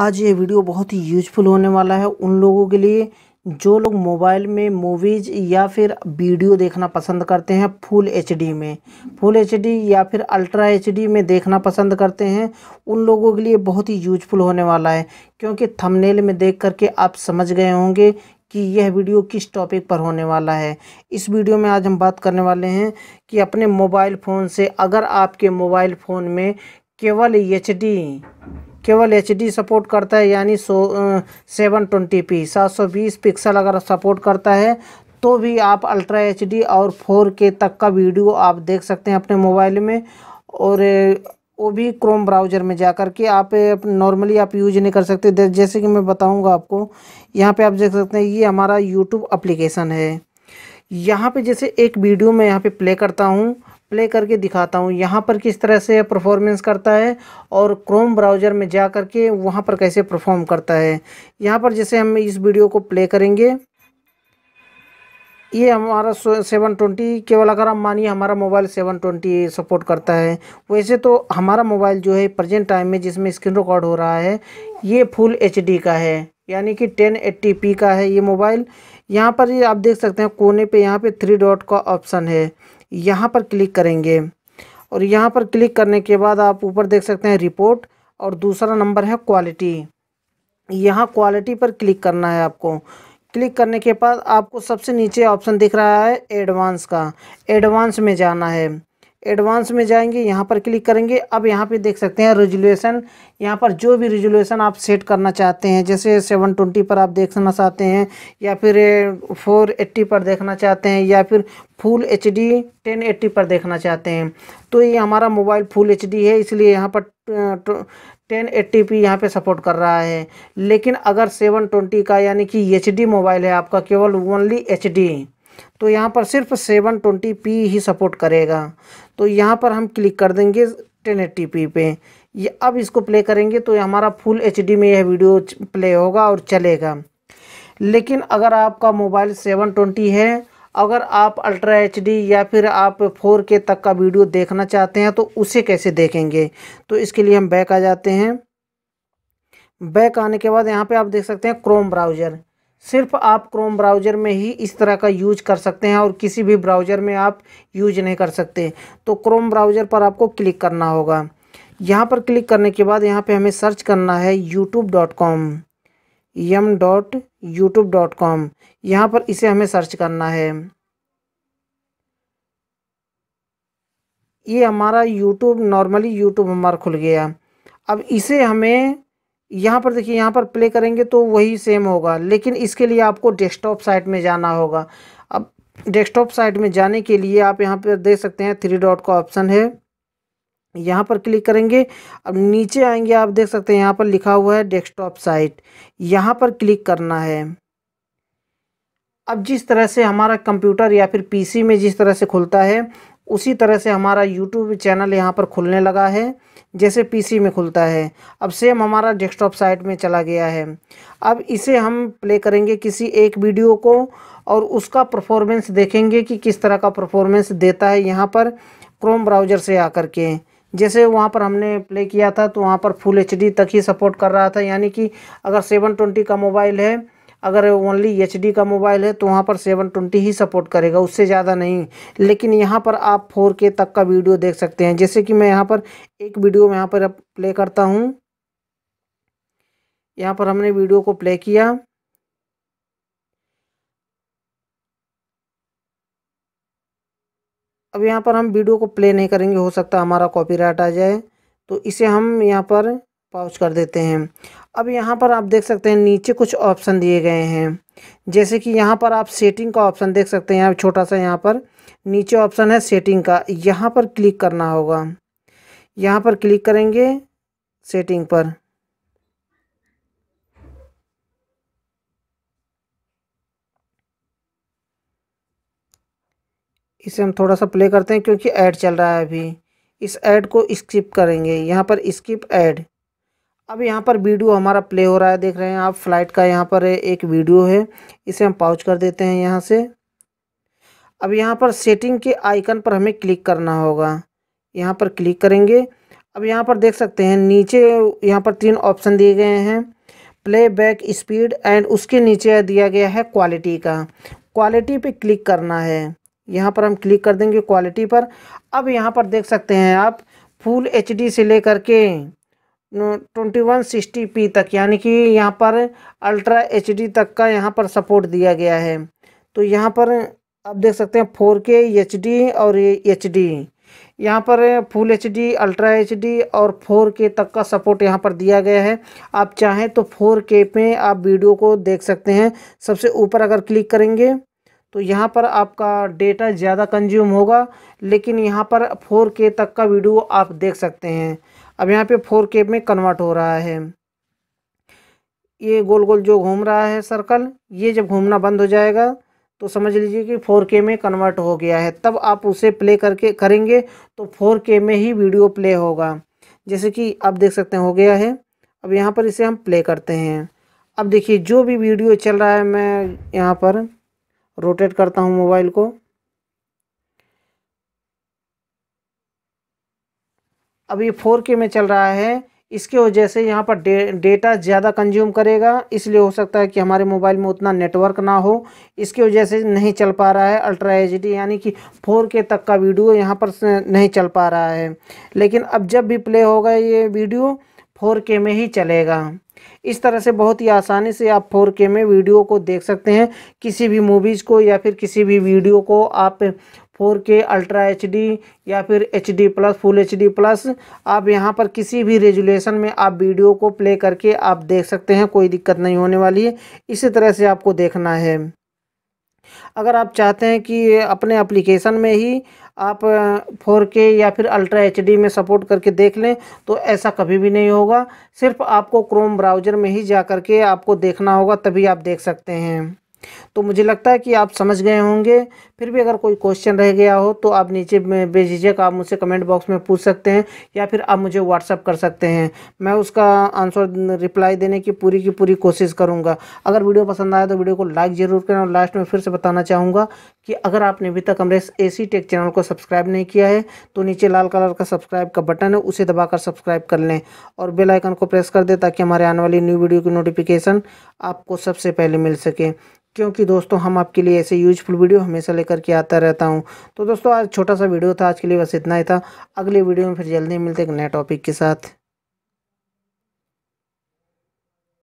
आज ये वीडियो बहुत ही यूजफुल होने वाला है उन लोगों के लिए जो लोग मोबाइल में मूवीज़ या फिर वीडियो देखना पसंद करते हैं फुल एचडी में फुल एचडी या फिर अल्ट्रा एचडी में देखना पसंद करते हैं उन लोगों के लिए बहुत ही यूजफुल होने वाला है क्योंकि थंबनेल में देख करके आप समझ गए होंगे कि यह वीडियो किस टॉपिक पर होने वाला है इस वीडियो में आज हम बात करने वाले हैं कि अपने मोबाइल फ़ोन से अगर आपके मोबाइल फ़ोन में केवल एच केवल एच सपोर्ट करता है यानी सो सेवन ट्वेंटी पी सात सौ बीस पिक्सल अगर सपोर्ट करता है तो भी आप अल्ट्रा एच और फोर के तक का वीडियो आप देख सकते हैं अपने मोबाइल में और वो भी क्रोम ब्राउज़र में जा कर के आप नॉर्मली आप यूज नहीं कर सकते जैसे कि मैं बताऊंगा आपको यहाँ पे आप देख सकते हैं ये हमारा यूट्यूब अप्लीकेशन है यहाँ पे जैसे एक वीडियो मैं यहाँ पे प्ले करता हूँ प्ले करके दिखाता हूँ यहाँ पर किस तरह से परफॉर्मेंस करता है और क्रोम ब्राउज़र में जा कर के वहाँ पर कैसे परफॉर्म करता है यहाँ पर जैसे हम इस वीडियो को प्ले करेंगे ये हमारा सेवन ट्वेंटी केवल अगर हम मानिए हमारा मोबाइल सेवन ट्वेंटी सपोर्ट करता है वैसे तो हमारा मोबाइल जो है प्रेजेंट टाइम में जिसमें स्क्रीन रिकॉर्ड हो रहा है ये फुल एच का है यानी कि टेन एट्टी पी का है ये मोबाइल यहाँ पर ये आप देख सकते हैं कोने पे यहाँ पे थ्री डॉट का ऑप्शन है यहाँ पर क्लिक करेंगे और यहाँ पर क्लिक करने के बाद आप ऊपर देख सकते हैं रिपोर्ट और दूसरा नंबर है क्वालिटी यहाँ क्वालिटी पर क्लिक करना है आपको क्लिक करने के बाद आपको सबसे नीचे ऑप्शन दिख रहा है एडवांस का एडवांस में जाना है एडवांस में जाएंगे यहाँ पर क्लिक करेंगे अब यहाँ पे देख सकते हैं रेजुलेशन यहाँ पर जो भी रेजुलेशन आप सेट करना चाहते हैं जैसे 720 पर आप देखना चाहते हैं या फिर 480 पर देखना चाहते हैं या फिर फुल एच डी 1080 पर देखना चाहते हैं तो ये हमारा मोबाइल फुल एच डी है इसलिए यहाँ पर टेन एट्टी पी यहाँ पर सपोर्ट कर रहा है लेकिन अगर सेवन ट्वेंटी का यानी कि एच डी मोबाइल है आपका केवल ओनली एच डी तो यहाँ पर सिर्फ सेवन ट्वेंटी पी ही सपोर्ट करेगा तो यहाँ पर हम क्लिक कर देंगे टेन एट्टी पी पे ये अब इसको प्ले करेंगे तो हमारा फुल एच में यह वीडियो प्ले होगा और चलेगा लेकिन अगर आपका मोबाइल सेवन ट्वेंटी है अगर आप अल्ट्रा एच या फिर आप फोर के तक का वीडियो देखना चाहते हैं तो उसे कैसे देखेंगे तो इसके लिए हम बैक आ जाते हैं बैक आने के बाद यहाँ पे आप देख सकते हैं क्रोम ब्राउज़र सिर्फ आप क्रोम ब्राउज़र में ही इस तरह का यूज कर सकते हैं और किसी भी ब्राउज़र में आप यूज नहीं कर सकते तो क्रोम ब्राउज़र पर आपको क्लिक करना होगा यहाँ पर क्लिक करने के बाद यहाँ पे हमें सर्च करना है YouTube dot com M dot YouTube dot com यहाँ पर इसे हमें सर्च करना है ये हमारा यूट्यूब नॉर्मली यूट्यूब हमारा खुल गया अब इसे हमें यहाँ पर देखिए यहाँ पर प्ले करेंगे तो वही सेम होगा लेकिन इसके लिए आपको डेस्कटॉप साइट में जाना होगा अब डेस्कटॉप साइट में जाने के लिए आप यहाँ पर देख सकते हैं थ्री डॉट का ऑप्शन है यहाँ पर क्लिक करेंगे अब नीचे आएंगे आप देख सकते हैं यहाँ पर लिखा हुआ है डेस्कटॉप साइट यहाँ पर क्लिक करना है अब जिस तरह से हमारा कंप्यूटर या फिर पीसी में जिस तरह से खुलता है उसी तरह से हमारा यूट्यूब चैनल यहाँ पर खुलने लगा है जैसे पीसी में खुलता है अब सेम हमारा डेस्कटॉप साइट में चला गया है अब इसे हम प्ले करेंगे किसी एक वीडियो को और उसका परफॉर्मेंस देखेंगे कि किस तरह का परफॉर्मेंस देता है यहाँ पर क्रोम ब्राउज़र से आकर के जैसे वहाँ पर हमने प्ले किया था तो वहाँ पर फुल एच तक ही सपोर्ट कर रहा था यानी कि अगर सेवन ट्वेंटी का मोबाइल है अगर ओनली एच का मोबाइल है तो वहाँ पर सेवन ट्वेंटी ही सपोर्ट करेगा उससे ज़्यादा नहीं लेकिन यहाँ पर आप फोर के तक का वीडियो देख सकते हैं जैसे कि मैं यहाँ पर एक वीडियो में यहाँ पर प्ले करता हूँ यहाँ पर हमने वीडियो को प्ले किया अब यहाँ पर हम वीडियो को प्ले नहीं करेंगे हो सकता हमारा कॉपीराइट आ जाए तो इसे हम यहाँ पर पाउच कर देते हैं अब यहाँ पर आप देख सकते हैं नीचे कुछ ऑप्शन दिए गए हैं जैसे कि यहाँ पर आप सेटिंग का ऑप्शन देख सकते हैं यहाँ छोटा सा यहाँ पर नीचे ऑप्शन है सेटिंग का यहाँ पर क्लिक करना होगा यहाँ पर क्लिक करेंगे सेटिंग पर इसे हम थोड़ा सा प्ले करते हैं क्योंकि ऐड चल रहा है अभी इस ऐड को स्किप करेंगे यहाँ पर स्किप ऐड अब यहाँ पर वीडियो हमारा प्ले हो रहा है देख रहे हैं आप फ्लाइट का यहाँ पर एक वीडियो है इसे हम पाउच कर देते हैं यहाँ से अब यहाँ पर सेटिंग के आइकन पर हमें क्लिक करना होगा यहाँ पर क्लिक करेंगे अब यहाँ पर देख सकते हैं नीचे यहाँ पर तीन ऑप्शन दिए गए हैं प्ले बैक स्पीड एंड उसके नीचे दिया गया है क्वालिटी का क्वालिटी पे क्लिक करना है यहाँ पर हम क्लिक कर देंगे क्वालिटी पर अब यहाँ पर देख सकते हैं आप फुल एच से ले के ट्वेंटी वन सिक्सटी पी तक यानी कि यहाँ पर अल्ट्रा एच डी तक का यहाँ पर सपोर्ट दिया गया है तो यहाँ पर आप देख सकते हैं फोर के एच डी और एच डी यहाँ पर full H D ultra H D और फोर के तक का सपोर्ट यहाँ पर दिया गया है आप चाहें तो फोर के में आप वीडियो को देख सकते हैं सबसे ऊपर अगर क्लिक करेंगे तो यहाँ पर आपका डेटा ज़्यादा कंज्यूम होगा लेकिन यहाँ पर फोर के तक का वीडियो आप देख सकते हैं अब यहाँ पे फोर के में कन्वर्ट हो रहा है ये गोल गोल जो घूम रहा है सर्कल ये जब घूमना बंद हो जाएगा तो समझ लीजिए कि 4K में कन्वर्ट हो गया है तब आप उसे प्ले करके करेंगे तो 4K में ही वीडियो प्ले होगा जैसे कि आप देख सकते हैं हो गया है अब यहाँ पर इसे हम प्ले करते हैं अब देखिए जो भी वीडियो चल रहा है मैं यहाँ पर रोटेट करता हूँ मोबाइल को अब ये फोर के में चल रहा है इसके वजह से यहाँ पर डे डेटा ज़्यादा कंज्यूम करेगा इसलिए हो सकता है कि हमारे मोबाइल में उतना नेटवर्क ना हो इसके वजह से नहीं चल पा रहा है अल्ट्रा एच यानी कि फोर के तक का वीडियो यहाँ पर नहीं चल पा रहा है लेकिन अब जब भी प्ले होगा ये वीडियो फोर के में ही चलेगा इस तरह से बहुत ही आसानी से आप फोर के में वीडियो को देख सकते हैं किसी भी मूवीज़ को या फिर किसी भी वीडियो को आप फोर के अल्ट्रा एच डी या फिर H D plus full H D plus आप यहाँ पर किसी भी रेजुलेशन में आप वीडियो को प्ले करके आप देख सकते हैं कोई दिक्कत नहीं होने वाली है इसी तरह से आपको देखना है अगर आप चाहते हैं कि अपने एप्लीकेशन में ही आप 4K या फिर अल्ट्रा एच में सपोर्ट करके देख लें तो ऐसा कभी भी नहीं होगा सिर्फ आपको क्रोम ब्राउज़र में ही जा कर के आपको देखना होगा तभी आप देख सकते हैं तो मुझे लगता है कि आप समझ गए होंगे फिर भी अगर कोई क्वेश्चन रह गया हो तो आप नीचे बेझिझक आप मुझसे कमेंट बॉक्स में पूछ सकते हैं या फिर आप मुझे व्हाट्सअप कर सकते हैं मैं उसका आंसर रिप्लाई देने की पूरी की पूरी कोशिश करूंगा अगर वीडियो पसंद आया तो वीडियो को लाइक ज़रूर करें और लास्ट में फिर से बताना चाहूँगा कि अगर आपने अभी तक हमारे ए सी टेक चैनल को सब्सक्राइब नहीं किया है तो नीचे लाल कलर का सब्सक्राइब का बटन है उसे दबाकर सब्सक्राइब कर लें और बेल आइकन को प्रेस कर दें ताकि हमारे आने वाली न्यू वीडियो की नोटिफिकेशन आपको सबसे पहले मिल सके क्योंकि दोस्तों हम आपके लिए ऐसे यूजफुल वीडियो हमेशा लेकर के आता रहता हूँ तो दोस्तों आज छोटा सा वीडियो था आज के लिए बस इतना ही था अगले वीडियो में फिर जल्दी मिलते एक नए टॉपिक के साथ